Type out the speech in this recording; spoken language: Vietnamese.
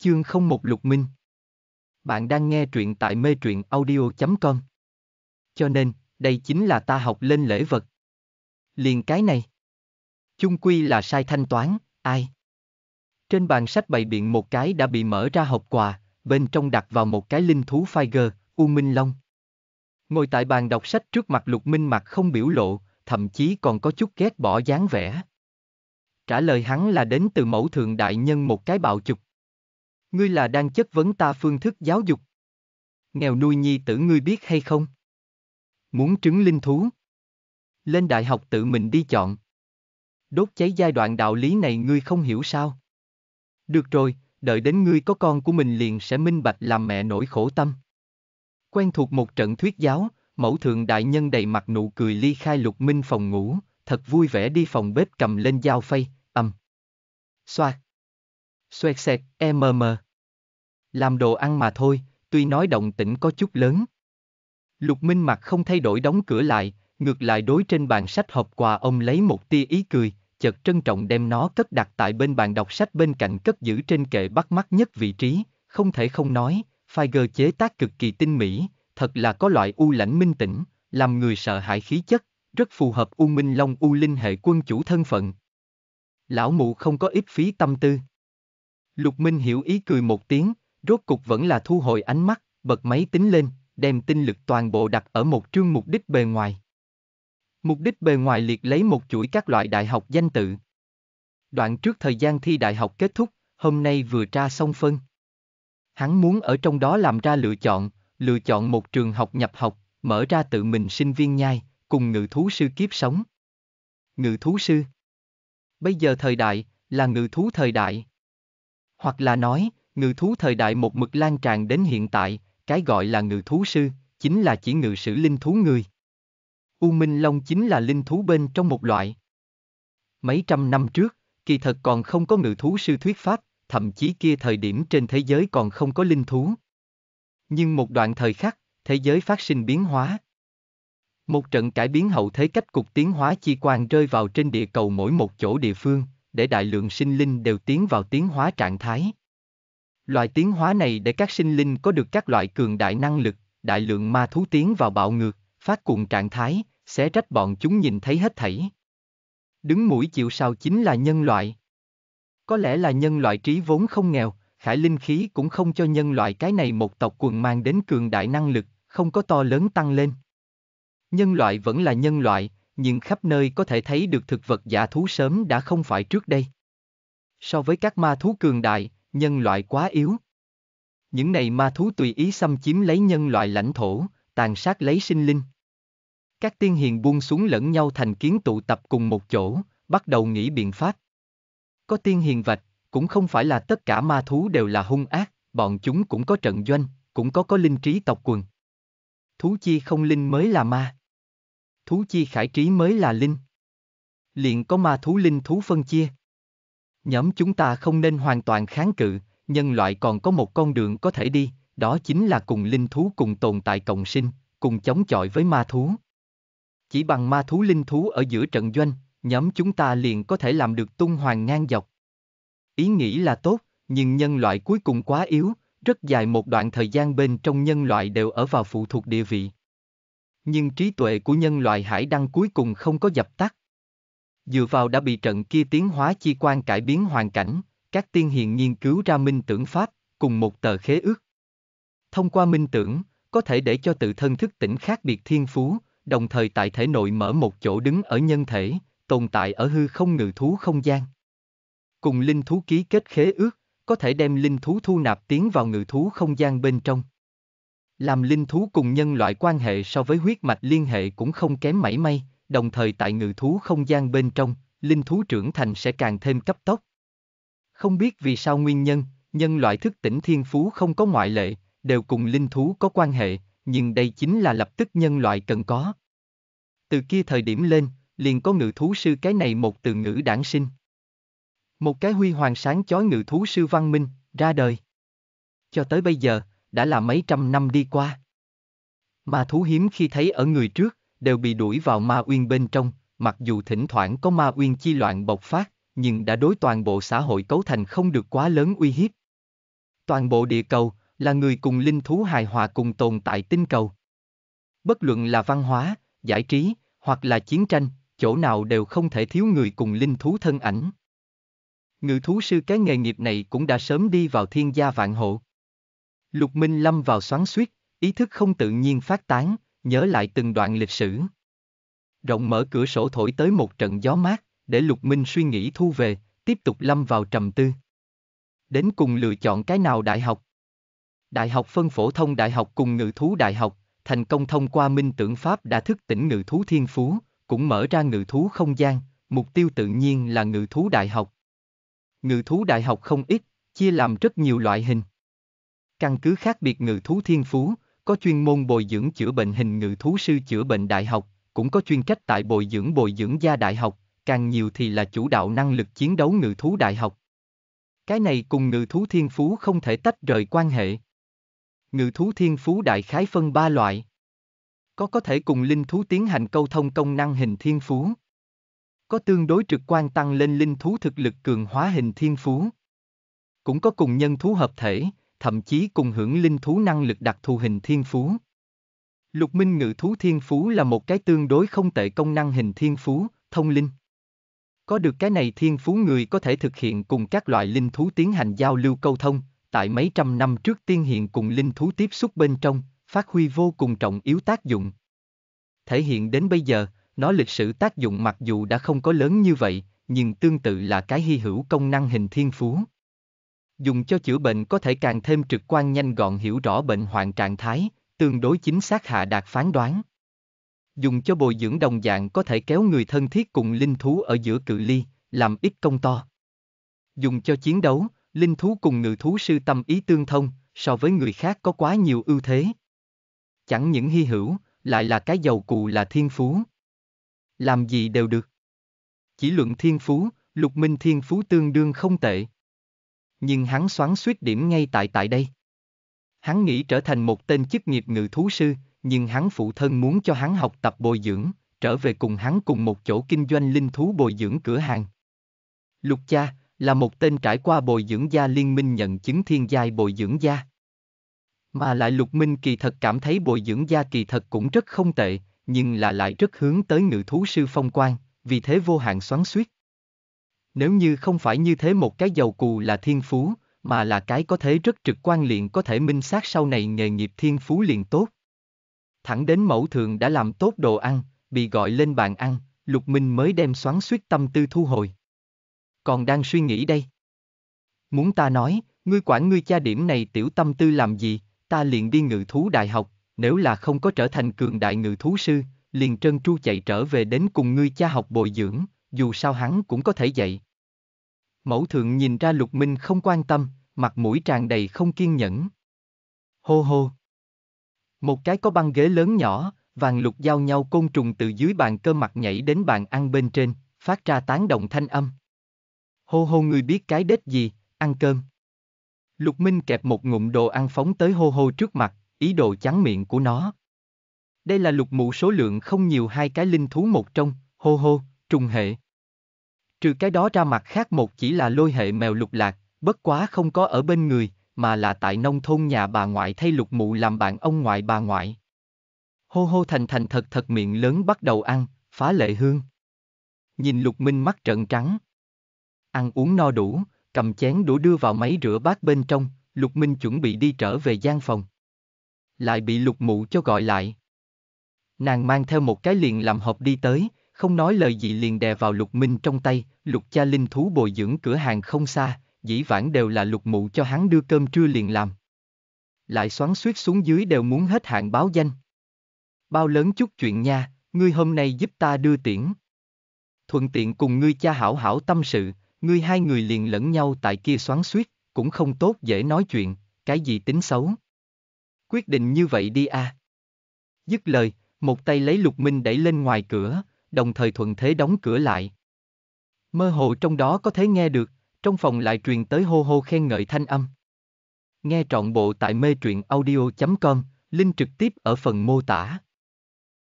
Chương không một lục minh. Bạn đang nghe truyện tại mê truyện audio.com. Cho nên, đây chính là ta học lên lễ vật. Liền cái này. Chung quy là sai thanh toán, ai? Trên bàn sách bày biện một cái đã bị mở ra hộp quà, bên trong đặt vào một cái linh thú Figer, U Minh Long. Ngồi tại bàn đọc sách trước mặt lục minh mặt không biểu lộ, thậm chí còn có chút ghét bỏ dáng vẻ. Trả lời hắn là đến từ mẫu thượng đại nhân một cái bạo chụp. Ngươi là đang chất vấn ta phương thức giáo dục. Nghèo nuôi nhi tử ngươi biết hay không? Muốn trứng linh thú? Lên đại học tự mình đi chọn. Đốt cháy giai đoạn đạo lý này ngươi không hiểu sao? Được rồi, đợi đến ngươi có con của mình liền sẽ minh bạch làm mẹ nổi khổ tâm. Quen thuộc một trận thuyết giáo, mẫu thượng đại nhân đầy mặt nụ cười ly khai lục minh phòng ngủ, thật vui vẻ đi phòng bếp cầm lên dao phay, ầm. Xoạt. Xoẹt xẹt, mm làm đồ ăn mà thôi, tuy nói động tĩnh có chút lớn. Lục Minh mặt không thay đổi đóng cửa lại, ngược lại đối trên bàn sách hộp quà ông lấy một tia ý cười, chợt trân trọng đem nó cất đặt tại bên bàn đọc sách bên cạnh cất giữ trên kệ bắt mắt nhất vị trí, không thể không nói, Figer chế tác cực kỳ tinh mỹ, thật là có loại u lãnh minh tĩnh, làm người sợ hãi khí chất, rất phù hợp U Minh Long U Linh hệ quân chủ thân phận. Lão mụ không có ít phí tâm tư. Lục Minh hiểu ý cười một tiếng, Rốt cục vẫn là thu hồi ánh mắt, bật máy tính lên, đem tinh lực toàn bộ đặt ở một chương mục đích bề ngoài. Mục đích bề ngoài liệt lấy một chuỗi các loại đại học danh tự. Đoạn trước thời gian thi đại học kết thúc, hôm nay vừa tra xong phân. Hắn muốn ở trong đó làm ra lựa chọn, lựa chọn một trường học nhập học, mở ra tự mình sinh viên nhai, cùng ngự thú sư kiếp sống. Ngự thú sư Bây giờ thời đại, là ngự thú thời đại. Hoặc là nói, Ngự thú thời đại một mực lan tràn đến hiện tại, cái gọi là ngự thú sư, chính là chỉ ngự sử linh thú người. U Minh Long chính là linh thú bên trong một loại. Mấy trăm năm trước, kỳ thật còn không có ngự thú sư thuyết pháp, thậm chí kia thời điểm trên thế giới còn không có linh thú. Nhưng một đoạn thời khắc, thế giới phát sinh biến hóa. Một trận cải biến hậu thế cách cục tiến hóa chi quan rơi vào trên địa cầu mỗi một chỗ địa phương, để đại lượng sinh linh đều tiến vào tiến hóa trạng thái. Loại tiến hóa này để các sinh linh có được các loại cường đại năng lực, đại lượng ma thú tiến vào bạo ngược, phát cuồng trạng thái, sẽ trách bọn chúng nhìn thấy hết thảy. Đứng mũi chịu sao chính là nhân loại. Có lẽ là nhân loại trí vốn không nghèo, khải linh khí cũng không cho nhân loại cái này một tộc quần mang đến cường đại năng lực, không có to lớn tăng lên. Nhân loại vẫn là nhân loại, nhưng khắp nơi có thể thấy được thực vật giả thú sớm đã không phải trước đây. So với các ma thú cường đại, nhân loại quá yếu. Những này ma thú tùy ý xâm chiếm lấy nhân loại lãnh thổ, tàn sát lấy sinh linh. Các tiên hiền buông xuống lẫn nhau thành kiến tụ tập cùng một chỗ, bắt đầu nghĩ biện pháp. Có tiên hiền vạch, cũng không phải là tất cả ma thú đều là hung ác, bọn chúng cũng có trận doanh, cũng có có linh trí tộc quần. Thú chi không linh mới là ma. Thú chi khải trí mới là linh. Liền có ma thú linh thú phân chia nhóm chúng ta không nên hoàn toàn kháng cự, nhân loại còn có một con đường có thể đi, đó chính là cùng linh thú cùng tồn tại cộng sinh, cùng chống chọi với ma thú. Chỉ bằng ma thú linh thú ở giữa trận doanh, nhóm chúng ta liền có thể làm được tung hoàng ngang dọc. Ý nghĩ là tốt, nhưng nhân loại cuối cùng quá yếu, rất dài một đoạn thời gian bên trong nhân loại đều ở vào phụ thuộc địa vị. Nhưng trí tuệ của nhân loại hải đăng cuối cùng không có dập tắt. Dựa vào đã bị trận kia tiến hóa chi quan cải biến hoàn cảnh, các tiên hiền nghiên cứu ra minh tưởng pháp, cùng một tờ khế ước. Thông qua minh tưởng, có thể để cho tự thân thức tỉnh khác biệt thiên phú, đồng thời tại thể nội mở một chỗ đứng ở nhân thể, tồn tại ở hư không ngự thú không gian. Cùng linh thú ký kết khế ước, có thể đem linh thú thu nạp tiến vào ngự thú không gian bên trong. Làm linh thú cùng nhân loại quan hệ so với huyết mạch liên hệ cũng không kém mảy may, đồng thời tại ngự thú không gian bên trong, linh thú trưởng thành sẽ càng thêm cấp tốc. Không biết vì sao nguyên nhân, nhân loại thức tỉnh thiên phú không có ngoại lệ, đều cùng linh thú có quan hệ, nhưng đây chính là lập tức nhân loại cần có. Từ kia thời điểm lên, liền có ngự thú sư cái này một từ ngữ đản sinh. Một cái huy hoàng sáng chói ngự thú sư văn minh, ra đời. Cho tới bây giờ, đã là mấy trăm năm đi qua. Mà thú hiếm khi thấy ở người trước, đều bị đuổi vào ma uyên bên trong, mặc dù thỉnh thoảng có ma uyên chi loạn bộc phát, nhưng đã đối toàn bộ xã hội cấu thành không được quá lớn uy hiếp. Toàn bộ địa cầu là người cùng linh thú hài hòa cùng tồn tại tinh cầu. Bất luận là văn hóa, giải trí, hoặc là chiến tranh, chỗ nào đều không thể thiếu người cùng linh thú thân ảnh. Ngự thú sư cái nghề nghiệp này cũng đã sớm đi vào thiên gia vạn hộ. Lục Minh lâm vào xoắn suýt, ý thức không tự nhiên phát tán, nhớ lại từng đoạn lịch sử. Rộng mở cửa sổ thổi tới một trận gió mát, để Lục Minh suy nghĩ thu về, tiếp tục lâm vào trầm tư. Đến cùng lựa chọn cái nào đại học? Đại học phân phổ thông đại học cùng ngự thú đại học, thành công thông qua minh tưởng Pháp đã thức tỉnh ngự thú thiên phú, cũng mở ra ngự thú không gian, mục tiêu tự nhiên là ngự thú đại học. Ngự thú đại học không ít, chia làm rất nhiều loại hình. Căn cứ khác biệt ngự thú thiên phú, có chuyên môn bồi dưỡng chữa bệnh hình ngự thú sư chữa bệnh đại học, cũng có chuyên trách tại bồi dưỡng bồi dưỡng gia đại học, càng nhiều thì là chủ đạo năng lực chiến đấu ngự thú đại học. Cái này cùng ngự thú thiên phú không thể tách rời quan hệ. Ngự thú thiên phú đại khái phân ba loại. Có có thể cùng linh thú tiến hành câu thông công năng hình thiên phú. Có tương đối trực quan tăng lên linh thú thực lực cường hóa hình thiên phú. Cũng có cùng nhân thú hợp thể, thậm chí cùng hưởng linh thú năng lực đặc thù hình thiên phú. Lục Minh Ngự Thú Thiên Phú là một cái tương đối không tệ công năng hình thiên phú, thông linh. Có được cái này thiên phú người có thể thực hiện cùng các loại linh thú tiến hành giao lưu câu thông, tại mấy trăm năm trước tiên hiện cùng linh thú tiếp xúc bên trong, phát huy vô cùng trọng yếu tác dụng. Thể hiện đến bây giờ, nó lịch sử tác dụng mặc dù đã không có lớn như vậy, nhưng tương tự là cái hy hữu công năng hình thiên phú dùng cho chữa bệnh có thể càng thêm trực quan nhanh gọn hiểu rõ bệnh hoạn trạng thái, tương đối chính xác hạ đạt phán đoán. Dùng cho bồi dưỡng đồng dạng có thể kéo người thân thiết cùng linh thú ở giữa cự ly, làm ít công to. Dùng cho chiến đấu, linh thú cùng ngự thú sư tâm ý tương thông, so với người khác có quá nhiều ưu thế. Chẳng những hy hữu, lại là cái giàu cụ là thiên phú. Làm gì đều được. Chỉ luận thiên phú, lục minh thiên phú tương đương không tệ nhưng hắn xoắn suýt điểm ngay tại tại đây. Hắn nghĩ trở thành một tên chức nghiệp ngự thú sư, nhưng hắn phụ thân muốn cho hắn học tập bồi dưỡng, trở về cùng hắn cùng một chỗ kinh doanh linh thú bồi dưỡng cửa hàng. Lục cha, là một tên trải qua bồi dưỡng gia liên minh nhận chứng thiên giai bồi dưỡng gia. Mà lại lục minh kỳ thật cảm thấy bồi dưỡng gia kỳ thật cũng rất không tệ, nhưng là lại rất hướng tới ngự thú sư phong quan, vì thế vô hạn xoắn suýt nếu như không phải như thế một cái giàu cù là thiên phú, mà là cái có thể rất trực quan liền có thể minh sát sau này nghề nghiệp thiên phú liền tốt. Thẳng đến mẫu thường đã làm tốt đồ ăn, bị gọi lên bàn ăn, Lục Minh mới đem xoắn suýt tâm tư thu hồi. Còn đang suy nghĩ đây. Muốn ta nói, ngươi quản ngươi cha điểm này tiểu tâm tư làm gì, ta liền đi ngự thú đại học, nếu là không có trở thành cường đại ngự thú sư, liền trân tru chạy trở về đến cùng ngươi cha học bồi dưỡng, dù sao hắn cũng có thể dạy. Mẫu thượng nhìn ra Lục Minh không quan tâm, mặt mũi tràn đầy không kiên nhẫn. Hô hô. Một cái có băng ghế lớn nhỏ, vàng lục giao nhau côn trùng từ dưới bàn cơ mặt nhảy đến bàn ăn bên trên, phát ra tán động thanh âm. Hô hô người biết cái đết gì, ăn cơm. Lục Minh kẹp một ngụm đồ ăn phóng tới hô hô trước mặt, ý đồ chắn miệng của nó. Đây là lục mụ số lượng không nhiều hai cái linh thú một trong, hô hô, trùng hệ. Trừ cái đó ra mặt khác một chỉ là lôi hệ mèo lục lạc, bất quá không có ở bên người, mà là tại nông thôn nhà bà ngoại thay lục mụ làm bạn ông ngoại bà ngoại. Hô hô thành thành thật thật miệng lớn bắt đầu ăn, phá lệ hương. Nhìn lục minh mắt trợn trắng. Ăn uống no đủ, cầm chén đũa đưa vào máy rửa bát bên trong, lục minh chuẩn bị đi trở về gian phòng. Lại bị lục mụ cho gọi lại. Nàng mang theo một cái liền làm hộp đi tới, không nói lời gì liền đè vào lục minh trong tay, lục cha linh thú bồi dưỡng cửa hàng không xa, dĩ vãng đều là lục mụ cho hắn đưa cơm trưa liền làm. Lại xoắn suýt xuống dưới đều muốn hết hạn báo danh. Bao lớn chút chuyện nha, ngươi hôm nay giúp ta đưa tiễn. Thuận tiện cùng ngươi cha hảo hảo tâm sự, ngươi hai người liền lẫn nhau tại kia xoắn suýt, cũng không tốt dễ nói chuyện, cái gì tính xấu. Quyết định như vậy đi a. À. Dứt lời, một tay lấy lục minh đẩy lên ngoài cửa, đồng thời thuận thế đóng cửa lại. Mơ hồ trong đó có thể nghe được, trong phòng lại truyền tới hô hô khen ngợi thanh âm. Nghe trọn bộ tại mê truyện audio.com, link trực tiếp ở phần mô tả.